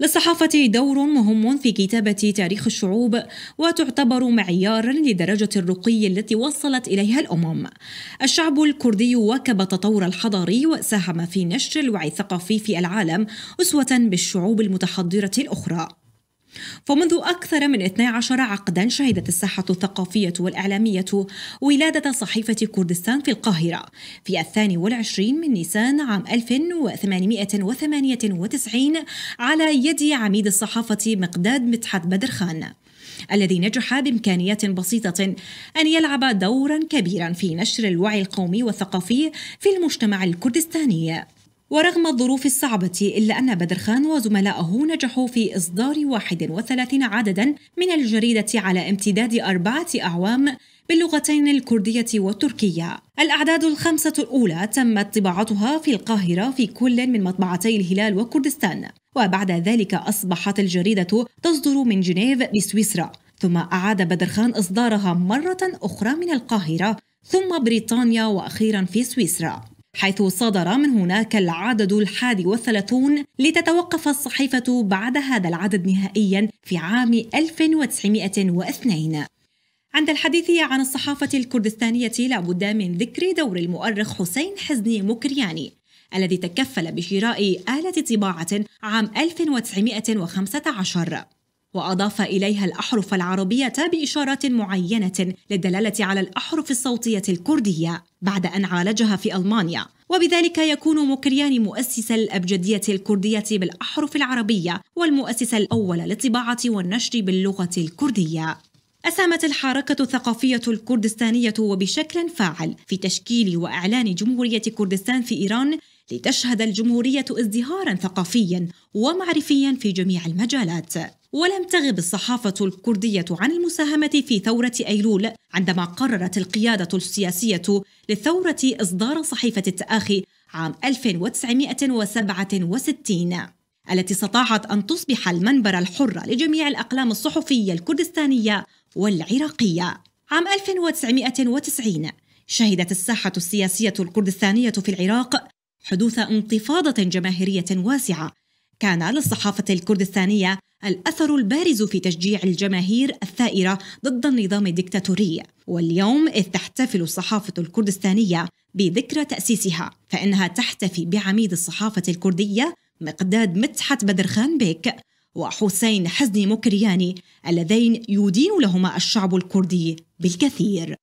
للصحافة دور مهم في كتابة تاريخ الشعوب وتعتبر معيارا لدرجة الرقي التي وصلت إليها الأمم الشعب الكردي واكب التطور الحضاري وساهم في نشر الوعي الثقافي في العالم أسوة بالشعوب المتحضرة الأخرى فمنذ أكثر من 12 عقدا شهدت الساحة الثقافية والإعلامية ولادة صحيفة كردستان في القاهرة في الثاني والعشرين من نيسان عام 1898 على يد عميد الصحافة مقداد مدحت بدر خان الذي نجح بامكانيات بسيطه ان يلعب دورا كبيرا في نشر الوعي القومي والثقافي في المجتمع الكردستاني ورغم الظروف الصعبة إلا أن بدرخان وزملائه نجحوا في إصدار 31 عددا من الجريدة على امتداد أربعة أعوام باللغتين الكردية والتركية. الأعداد الخمسة الأولى تمت طباعتها في القاهرة في كل من مطبعتي الهلال وكردستان، وبعد ذلك أصبحت الجريدة تصدر من جنيف بسويسرا، ثم أعاد بدرخان إصدارها مرة أخرى من القاهرة، ثم بريطانيا وأخيرا في سويسرا. حيث صدر من هناك العدد الحادي والثلاثون لتتوقف الصحيفة بعد هذا العدد نهائيا في عام 1902 عند الحديث عن الصحافة الكردستانية لابد من ذكر دور المؤرخ حسين حزني مكرياني الذي تكفل بشراء آلة طباعة عام 1915 وأضاف إليها الأحرف العربية بإشارات معينة للدلالة على الأحرف الصوتية الكردية بعد أن عالجها في ألمانيا وبذلك يكون مكريان مؤسس الأبجدية الكردية بالأحرف العربية والمؤسس الأول للطباعة والنشر باللغة الكردية أسامت الحركة الثقافية الكردستانية وبشكل فاعل في تشكيل وإعلان جمهورية كردستان في إيران لتشهد الجمهورية ازدهارا ثقافيا ومعرفيا في جميع المجالات ولم تغب الصحافة الكردية عن المساهمة في ثورة أيلول عندما قررت القيادة السياسية للثورة إصدار صحيفة التآخي عام 1967 التي استطاعت أن تصبح المنبر الحر لجميع الأقلام الصحفية الكردستانية والعراقية عام 1990 شهدت الساحة السياسية الكردستانية في العراق حدوث انتفاضة جماهيرية واسعة كان للصحافة الكردستانية الأثر البارز في تشجيع الجماهير الثائرة ضد النظام الدكتاتوري واليوم إذ تحتفل الصحافة الكردستانية بذكرى تأسيسها فإنها تحتفي بعميد الصحافة الكردية مقداد مدحت بدرخان بيك وحسين حزني مكرياني اللذين يدين لهما الشعب الكردي بالكثير